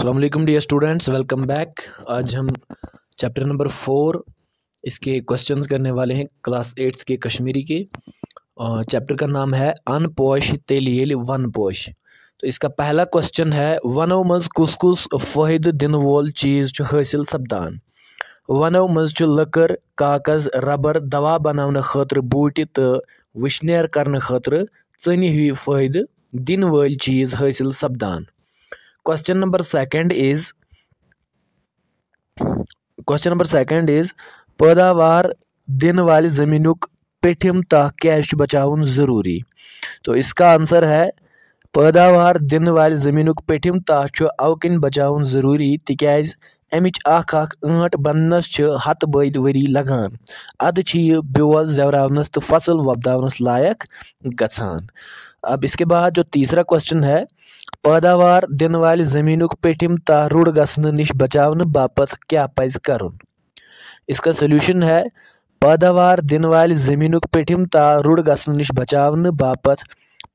Aslam dear students welcome back आज हम chapter number four इसके क्वेश्चंस करने वाले हैं क्लास एट्थ के कश्मीरी के चैप्टर का नाम है अनपोश तेलियल वन पोश तो इसका पहला क्वेश्चन है वनो मज कुस कुस फहद दिन वोल चीज़ हासिल सपदान वनो मज लकर काकज रबर दवा बनाने खतर बूटि तो वशनेर कर खतर चनी हुई फहद दिन वल चीज़ हासिल सपदान question number second is question number second is पैदावार दिन वाली ज़मीनों पिठिम तह कैश बचावन ज़रूरी तो इसका आंसर है पैदावार दिन वाली ज़मीनों पिठिम तह अव किन बचावन ज़रूरी तिकाज अमिच अंट अख बननस हत बद वरी लगान अद बोल ब्योल तो फसल वपदावनस लायक गसान अब इसके बाद जो तीसरा क्वेश्चन है पैदावार दिन والہِ जमीन پیٚٹھِم तारुड़ गश बचा نِش क्या पज कर इसका सल्यूशन है पैदावार दिन वाली जमीन पेठिम तारुड़ गश बचा नश बापत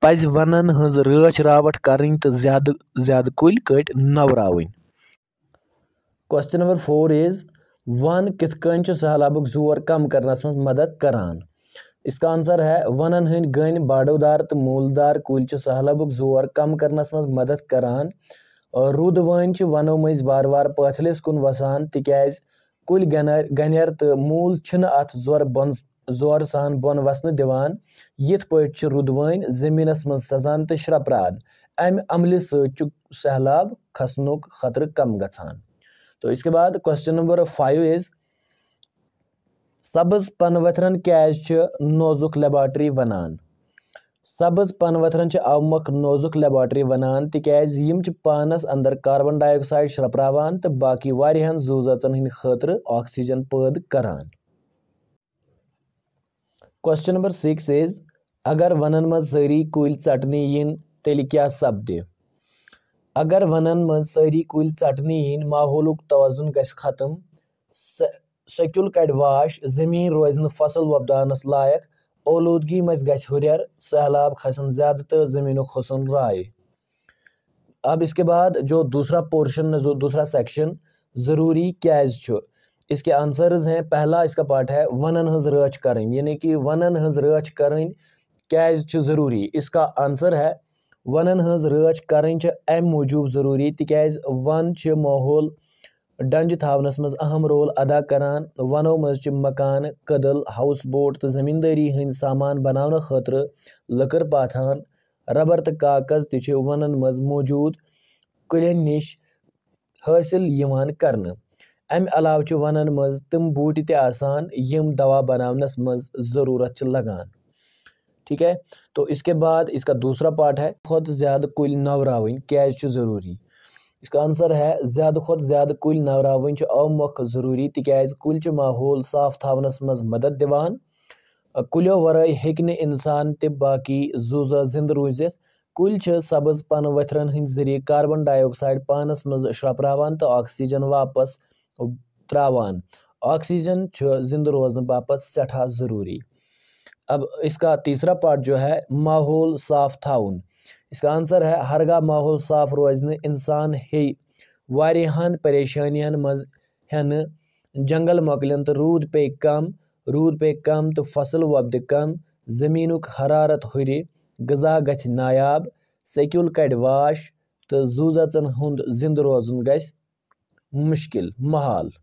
पज वन हज रच रावट कर ज्यादा कुल कट नवराव question number four is one कित सहलाबुक जोर कम करनस मदद करान इसका आंसर है वन हंद ग बाडोदार तो मूलदार कुल सहलब जोर कम कर मदद करान रुद वन वनो मज बार बार पथलिस कुन वसान तिकाज कुल गनर तो मूल अत जोर बन जोर सान बन वसन दिवान यथ पे रुद वन जमीन मज सजान तो श्रपरान अम अमल सहलब खसन खसनुक खतरे कम ग तो इसके बाद क्वेश्चन नंबर फाइव इज़ सब्ज पनवथरन क्या नोजुक लेबाटरी वनान सब्ज पनवथरन अवमुख नोजुक लेबाटरी वनान तम पानस अंदर कार्बन डाइऑक्साइड श्रपरावान तो बाकी वन जू जचन हंद खुद ऑक्सीजन पैद करान नंबर सिक्स इज अगर वन मज कुल चटने यन तेल क्या सपद अगर वनन मज कुल चटने इन माहौल तोजुन गत्म سیٚکیُل کَڑِ واش زٔمیٖن روزِ نہٕ फसल وۄپداونَس لایق اولوٗدگی منٛز گژھِ ہُرٮ۪ر سہلاب کھسن زیادٕ تہٕ زٔمیٖنُک حسن راے अब इसके बाद जो दूसरा पोर्शन जो दूसरा सेक्शन ज़रूरी क्याज छु इसके आंसर्स हैं पहला इसका पार्ट है वन हज रच करें यानी कि वन हज रच करें ज़रूरी इसका आंसर है वन हज रच कर अम मूजूब ज़रूरी तिक वन माहौल डंज थावनस मज अहम रोल अदा करान वनो मजि मकान कदल हाउस बोट तो जमींदारी हंद सामान बनाने खात लकर पाथान रबर तो काकज तन मज मौजूद कुलें नश हासिल कर अलव वन तम बूट तसान यम दवा बनानस मज जरूरत लगान ठीक है तो इसके बाद इसका दूसरा पार्ट है बहुत ज्यादा कुल नवरव क्या जरूरी इसका आंसर है ज़्यादा खुद ज्यादा कुल नवराव अव ज़रूरी तिकाज कुल माहौल साफ थावनस मज मदद दिवान कुलो वराय हेकने इंसान ते बाकी जूजा जिंद रूज कुल सब्ज पन वथरन हिंद जरिए कार्बन डाइऑक्साइड पानस मज श्रपरावान तो ऑक्सीजन वापस त्रावान ऑक्सीजन जिंद रोजन बापस सठा ज़रूरी अब इसका तीसरा पार्ट जो है माहौल साफ थाउन इसका आंसर है हरगा माहौल साफ रोजन इंसान हे वारियान परेशानियन मज जंगल मकलन तो रूद पे कम रूद पे कम तो फसल वपद कम जमीन हरारत हुर गजा गछ नायाब सैकुल कड़ वाश तो जू जचन हुंद जिंद रोजन गश मुश्किल महाल